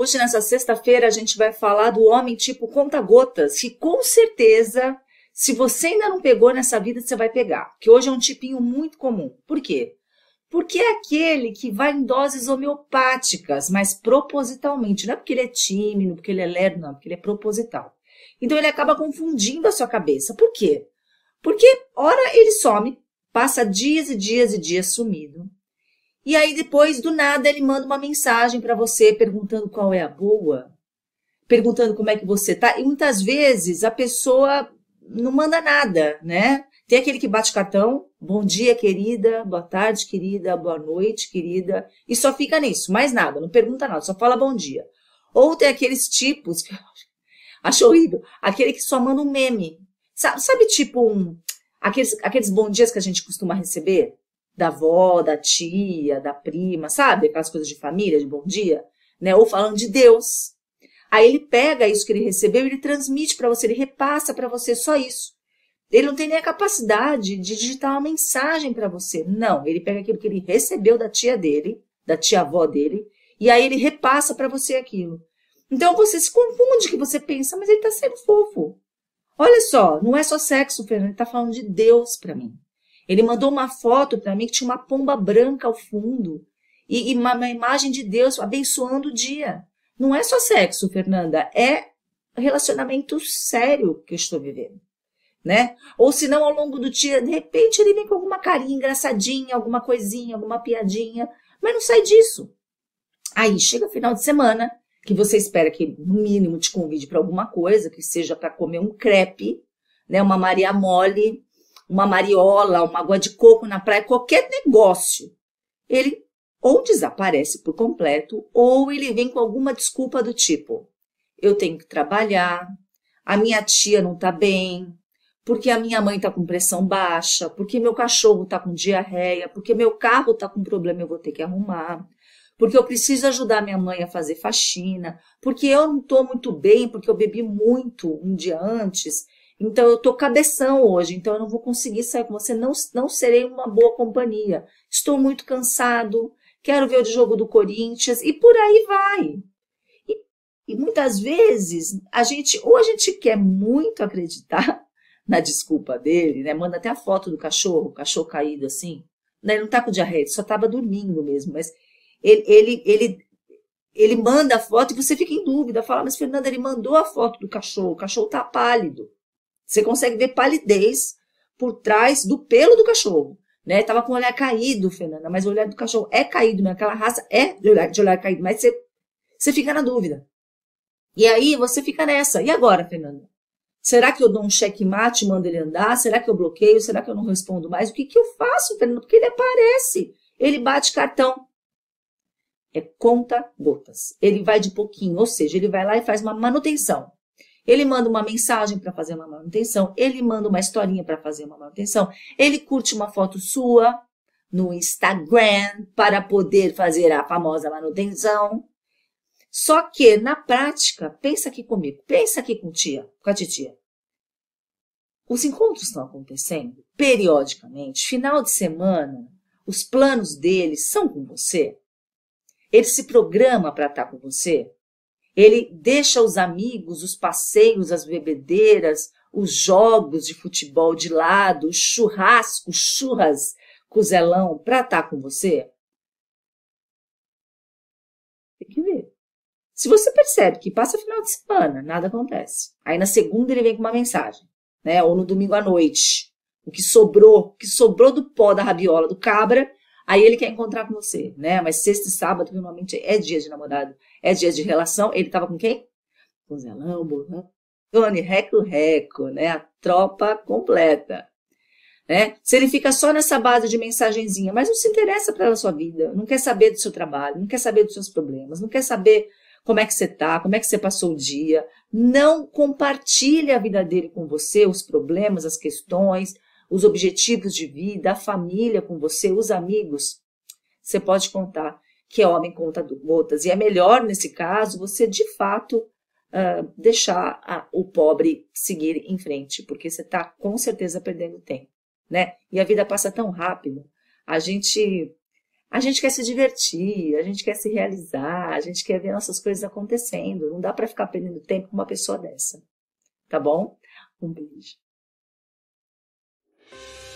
Hoje, nessa sexta-feira, a gente vai falar do homem tipo conta-gotas, que com certeza, se você ainda não pegou nessa vida, você vai pegar. Que hoje é um tipinho muito comum. Por quê? Porque é aquele que vai em doses homeopáticas, mas propositalmente. Não é porque ele é tímido, porque ele é lerdo, não, porque ele é proposital. Então ele acaba confundindo a sua cabeça. Por quê? Porque, ora, ele some, passa dias e dias e dias sumido. E aí depois, do nada, ele manda uma mensagem para você perguntando qual é a boa, perguntando como é que você tá. E muitas vezes a pessoa não manda nada, né? Tem aquele que bate cartão, bom dia, querida, boa tarde, querida, boa noite, querida, e só fica nisso, mais nada, não pergunta nada, só fala bom dia. Ou tem aqueles tipos, que eu acho horrível, aquele que só manda um meme. Sabe, sabe tipo um, aqueles, aqueles bom dias que a gente costuma receber? da avó, da tia, da prima, sabe? Aquelas coisas de família, de bom dia, né? Ou falando de Deus. Aí ele pega isso que ele recebeu e ele transmite para você, ele repassa para você só isso. Ele não tem nem a capacidade de digitar uma mensagem para você. Não, ele pega aquilo que ele recebeu da tia dele, da tia avó dele, e aí ele repassa para você aquilo. Então você se confunde que você pensa, mas ele está sendo fofo. Olha só, não é só sexo, Fernando, ele está falando de Deus para mim. Ele mandou uma foto para mim que tinha uma pomba branca ao fundo e, e uma, uma imagem de Deus abençoando o dia. Não é só sexo, Fernanda, é relacionamento sério que eu estou vivendo. Né? Ou se não, ao longo do dia, de repente ele vem com alguma carinha engraçadinha, alguma coisinha, alguma piadinha, mas não sai disso. Aí chega final de semana, que você espera que no mínimo te convide para alguma coisa, que seja para comer um crepe, né, uma Maria Mole, uma mariola, uma água de coco na praia, qualquer negócio, ele ou desaparece por completo, ou ele vem com alguma desculpa do tipo: eu tenho que trabalhar, a minha tia não está bem, porque a minha mãe está com pressão baixa, porque meu cachorro está com diarreia, porque meu carro está com problema, eu vou ter que arrumar, porque eu preciso ajudar minha mãe a fazer faxina, porque eu não estou muito bem, porque eu bebi muito um dia antes então eu tô cabeção hoje, então eu não vou conseguir sair com você, não, não serei uma boa companhia. Estou muito cansado, quero ver o jogo do Corinthians e por aí vai. E, e muitas vezes a gente, ou a gente quer muito acreditar na desculpa dele, né? Manda até a foto do cachorro, o cachorro caído assim. Né? Ele não tá com diarreia, só estava dormindo mesmo, mas ele, ele, ele, ele manda a foto e você fica em dúvida, fala, ah, mas Fernanda, ele mandou a foto do cachorro, o cachorro tá pálido. Você consegue ver palidez por trás do pelo do cachorro. Né? Tava com o olhar caído, Fernanda, mas o olhar do cachorro é caído, né? aquela raça é de olhar, de olhar caído, mas você, você fica na dúvida. E aí você fica nessa. E agora, Fernanda? Será que eu dou um checkmate e mando ele andar? Será que eu bloqueio? Será que eu não respondo mais? O que, que eu faço, Fernanda? Porque ele aparece, ele bate cartão. É conta gotas. Ele vai de pouquinho, ou seja, ele vai lá e faz uma manutenção. Ele manda uma mensagem para fazer uma manutenção, ele manda uma historinha para fazer uma manutenção, ele curte uma foto sua no Instagram para poder fazer a famosa manutenção. Só que na prática, pensa aqui comigo, pensa aqui com tia, com a titia. Os encontros estão acontecendo periodicamente, final de semana, os planos deles são com você. Ele se programa para estar tá com você. Ele deixa os amigos, os passeios, as bebedeiras, os jogos de futebol de lado, os churrascos, churras, cuzelão, pra estar tá com você? Tem que ver. Se você percebe que passa final de semana, nada acontece. Aí na segunda ele vem com uma mensagem, né? Ou no domingo à noite. O que sobrou, o que sobrou do pó da rabiola do cabra, Aí ele quer encontrar com você, né? Mas sexta e sábado, normalmente, é dia de namorado, é dia de relação. Ele tava com quem? Com Zelão, Bolão, né? Tony, Reco, Reco, né? A tropa completa. Né? Se ele fica só nessa base de mensagenzinha, mas não se interessa pela sua vida, não quer saber do seu trabalho, não quer saber dos seus problemas, não quer saber como é que você tá, como é que você passou o dia, não compartilha a vida dele com você, os problemas, as questões, os objetivos de vida, a família com você, os amigos, você pode contar que é homem conta gotas. E é melhor, nesse caso, você de fato uh, deixar a, o pobre seguir em frente, porque você está com certeza perdendo tempo. Né? E a vida passa tão rápido. A gente, a gente quer se divertir, a gente quer se realizar, a gente quer ver nossas coisas acontecendo. Não dá para ficar perdendo tempo com uma pessoa dessa. Tá bom? Um beijo. Thank you.